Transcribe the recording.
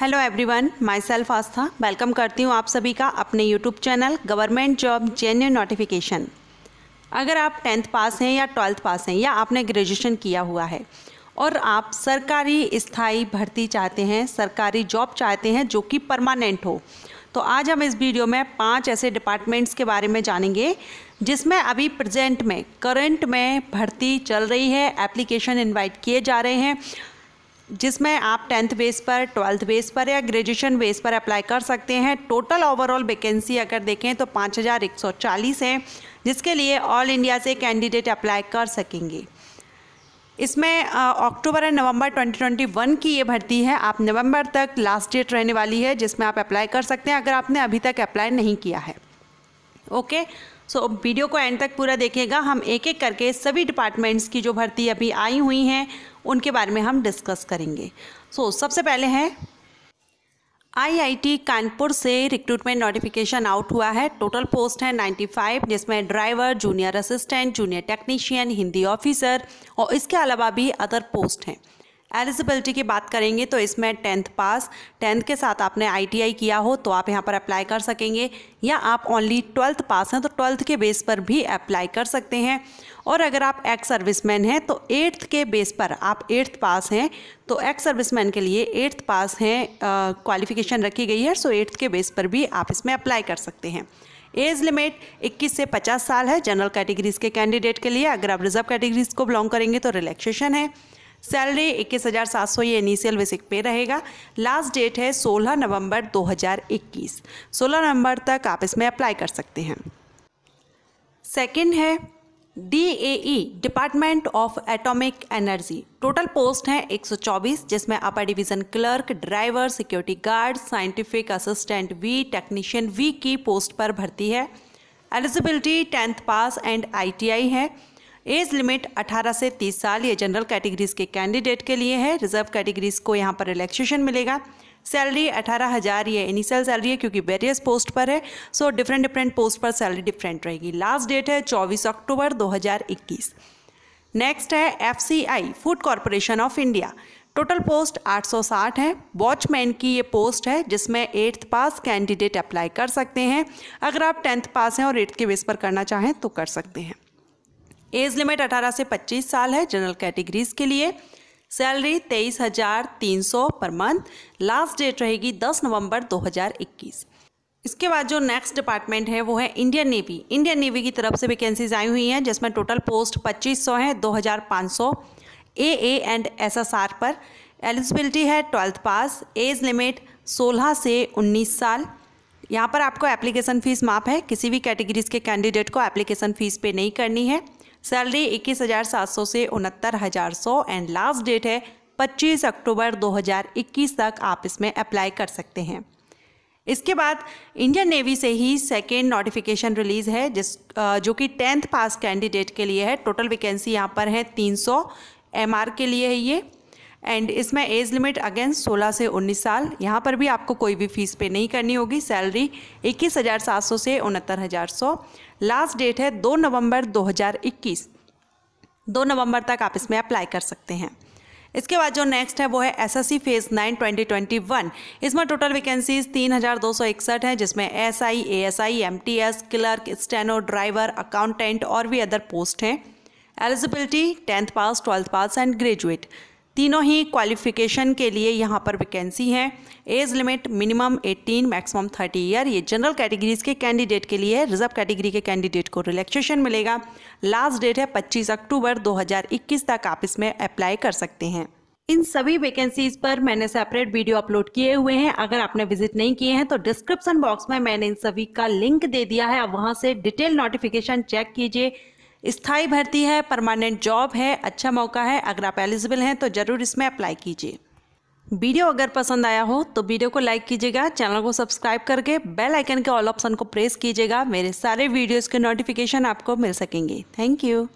Hello everyone myself Aastha welcome करती हूँ आप सभी का अपने YouTube channel government job genuine notification अगर आप टेंथ पास हैं या ट्वेल्थ पास हैं या आपने ग्रेजुएशन किया हुआ है और आप सरकारी स्थाई भर्ती चाहते हैं सरकारी जॉब चाहते हैं जो कि परमानेंट हो तो आज हम इस वीडियो में पांच ऐसे डिपार्टमेंट्स के बारे में जानेंगे जिसमें अभी प्रेजेंट में करंट में भर्ती चल रही है एप्लीकेशन इनवाइट किए जा रहे हैं जिसमें आप टेंथ बेस पर ट्वेल्थ बेस पर या ग्रेजुएशन बेस पर अप्लाई कर सकते हैं टोटल ओवरऑल वैकेंसी अगर देखें तो पाँच हज़ार एक सौ चालीस हैं जिसके लिए ऑल इंडिया से कैंडिडेट अप्लाई कर सकेंगे इसमें अक्टूबर एंड नवंबर 2021 की ये भर्ती है आप नवंबर तक लास्ट डेट रहने वाली है जिसमें आप अप्लाई कर सकते हैं अगर आपने अभी तक अप्लाई नहीं किया है okay okay? So so, video को एंड तक पूरा देखेगा हम एक एक करके सभी डिपार्टमेंट्स की जो भर्ती अभी आई हुई हैं उनके बारे में हम डिस्कस करेंगे सो so, सबसे पहले है आईआईटी कानपुर से रिक्रूटमेंट नोटिफिकेशन आउट हुआ है टोटल पोस्ट है 95 जिसमें driver junior assistant junior technician Hindi officer और इसके अलावा भी अदर पोस्ट हैं एलिजिबिलिटी की बात करेंगे तो इसमें टेंथ पास टेंथ के साथ आपने आईटीआई किया हो तो आप यहाँ पर अप्लाई कर सकेंगे या आप ओनली ट्वेल्थ पास हैं तो ट्वेल्थ के बेस पर भी अप्लाई कर सकते हैं और अगर आप एक्स सर्विसमैन हैं तो एट्थ के बेस पर आप एट्थ पास हैं तो एक्स सर्विसमैन के लिए एट्थ पास हैं क्वालिफिकेशन रखी गई है सो एट्थ के बेस पर भी आप इसमें अप्लाई कर सकते हैं एज लिमिट 21 से 50 साल है जनरल कैटेगरीज के कैंडिडेट के लिए अगर आप रिजर्व कैटेगरीज को बिलोंग करेंगे तो रिलैक्सेशन है सैलरी इक्कीस हज़ार सात सौ ये इनिशियल बेसिक पे रहेगा लास्ट डेट है सोलह नवंबर 2021 सोलह नवंबर तक आप इसमें अप्लाई कर सकते हैं सेकंड है D A E department of atomic energy total post हैं 124 जिसमें upper division clerk driver security guard scientific assistant B technician B की पोस्ट पर भर्ती है eligibility tenth pass and ITI है एज लिमिट 18 से 30 साल ये जनरल कैटेगरीज के कैंडिडेट के लिए है रिजर्व कैटेगरीज को यहाँ पर रिलैक्सेशन मिलेगा सैलरी अठारह हज़ार ये इनिशियल सैलरी है क्योंकि वेरियस पोस्ट पर है सो डिफरेंट डिफरेंट पोस्ट पर सैलरी डिफरेंट रहेगी लास्ट डेट है 24 अक्टूबर 2021 नेक्स्ट है FCI food corporation of India total post 860 है वॉचमैन की ये पोस्ट है जिसमें एट्थ पास कैंडिडेट अप्लाई कर सकते हैं अगर आप टेंथ पास हैं और एट्थ के बेस पर करना चाहें तो कर सकते हैं एज लिमिट 18 से 25 साल है जनरल कैटेगरीज के लिए सैलरी तेईस हज़ार तीन सौ पर मंथ लास्ट डेट रहेगी 10 नवंबर 2021 इसके बाद जो नेक्स्ट डिपार्टमेंट है वो है इंडियन नेवी इंडियन नेवी की तरफ से वैकेंसीज आई हुई हैं जिसमें टोटल पोस्ट 2500 है 2500 ए ए एंड एसएसआर पर एलिजिबिलिटी है ट्वेल्थ पास एज लिमिट 16 से 19 साल यहाँ पर आपको एप्लीकेशन फ़ीस माफ़ है किसी भी कैटेगरीज के कैंडिडेट को एप्लीकेशन फ़ीस पे नहीं करनी है सैलरी इक्कीस हज़ार सात सौ से उनहत्तर हज़ार सौ एंड लास्ट डेट है पच्चीस अक्टूबर दो हज़ार इक्कीस तक आप इसमें अप्लाई कर सकते हैं इसके बाद इंडियन नेवी से ही सेकेंड नोटिफिकेशन रिलीज़ है जिस जो कि टेंथ पास कैंडिडेट के लिए है टोटल वैकेंसी यहाँ पर है तीन सौ एम के लिए है ये एंड इसमें एज लिमिट अगेन 16 से 19 साल यहाँ पर भी आपको कोई भी फीस पे नहीं करनी होगी सैलरी इक्कीस हज़ार सात सौ से उनहत्तर हज़ार सौ लास्ट डेट है दो नवंबर 2021 दो नवंबर तक आप इसमें अप्लाई कर सकते हैं इसके बाद जो नेक्स्ट है वो है S S C phase nine twenty twenty one इसमें टोटल वैकेंसीज तीन हज़ार दो सौ इकसठ हैं जिसमें S I A S I M T S clerk steno driver accountant और भी अदर पोस्ट हैं eligibility tenth pass twelfth pass and graduate तीनों ही क्वालिफिकेशन के लिए यहाँ पर वैकेंसी है age limit minimum 18 maximum 30 year ये जनरल कैटेगरीज के कैंडिडेट के लिए रिजर्व कैटेगरी के कैंडिडेट को रिलैक्सेशन मिलेगा लास्ट डेट है 25 अक्टूबर 2021 तक आप इसमें अप्लाई कर सकते हैं इन सभी वैकेंसीज पर मैंने सेपरेट वीडियो अपलोड किए हुए हैं अगर आपने विजिट नहीं किए हैं तो डिस्क्रिप्शन बॉक्स में मैंने इन सभी का लिंक दे दिया है आप वहाँ से डिटेल नोटिफिकेशन चेक कीजिए स्थायी भर्ती है परमानेंट जॉब है अच्छा मौका है अगर आप एलिजिबल हैं तो ज़रूर इसमें अप्लाई कीजिए वीडियो अगर पसंद आया हो तो वीडियो को लाइक कीजिएगा चैनल को सब्सक्राइब करके बेल आइकन के ऑल ऑप्शन को प्रेस कीजिएगा मेरे सारे वीडियोज़ के नोटिफिकेशन आपको मिल सकेंगे थैंक यू